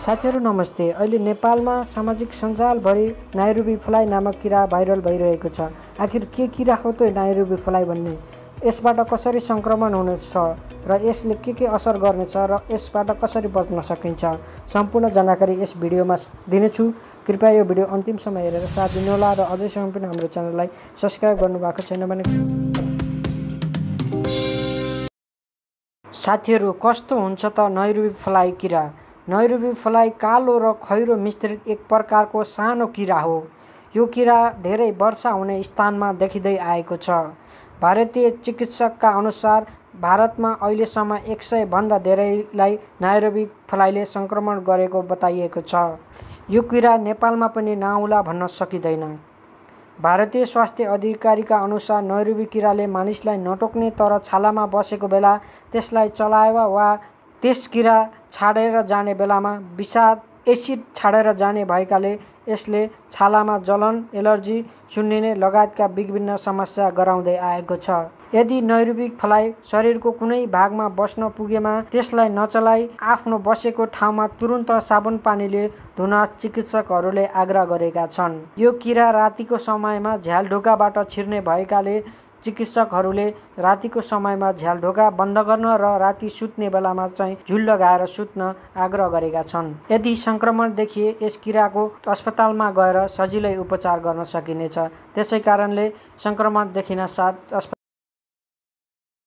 साथीहरू नमस्ते अहिले नेपालमा सामाजिक सञ्जालभरि नायरुबी फ्लाइ नामक किरा भाइरल भइरहेको छ आखिर के किरा हो त नायरुबी फ्लाइ भन्ने यसबाट कसरी सङ्क्रमण हुनेछ र यसले के के असर गर्नेछ र यसबाट कसरी बच्न सकिन्छ सम्पूर्ण जानकारी यस भिडियोमा दिनेछु कृपया यो भिडियो अन्तिमसम्म हेरेर साथ दिनुहोला र अझैसम्म पनि हाम्रो च्यानललाई सब्सक्राइब गर्नुभएको छैन भने साथीहरू कस्तो हुन्छ त नैरुबी फ्लाइ किरा नैरुबी कालो र खैरो मिश्रित एक प्रकारको सानो किरा हो यो किरा धेरै वर्षा हुने स्थानमा देखिँदै आएको छ भारतीय चिकित्सकका अनुसार भारतमा अहिलेसम्म एक सयभन्दा धेरैलाई नाइरोबी फ्लाइले सङ्क्रमण गरेको बताइएको छ यो किरा नेपालमा पनि नआउला भन्न सकिँदैन भारतीय स्वास्थ्य अधिकारीका अनुसार नैरुबी किराले मानिसलाई नटोक्ने तर छालामा बसेको बेला त्यसलाई चलायो वा त्यस किरा छाडेर जाने बेलामा विषाद एसिड छाडेर जाने भएकाले यसले छालामा जलन एलर्जी सुन्निने लगायतका विभिन्न समस्या गराउँदै आएको छ यदि नैरुविक फलाइ शरीरको कुनै भागमा बस्न पुगेमा त्यसलाई नचलाइ आफ्नो बसेको ठाउँमा तुरुन्त साबुन पानीले धुन चिकित्सकहरूले आग्रह गरेका छन् यो किरा रातिको समयमा झ्याल ढोकाबाट छिर्ने भएकाले चिकित्सकहरूले रातिको समयमा ढोका बन्द गर्न र राति सुत्ने बेलामा चाहिँ झुल लगाएर सुत्न आग्रह गरेका छन् यदि सङ्क्रमण देखिए यस किराको अस्पतालमा गएर सजिलै उपचार गर्न सकिनेछ त्यसै कारणले सङ्क्रमण देखिन साथ अस्प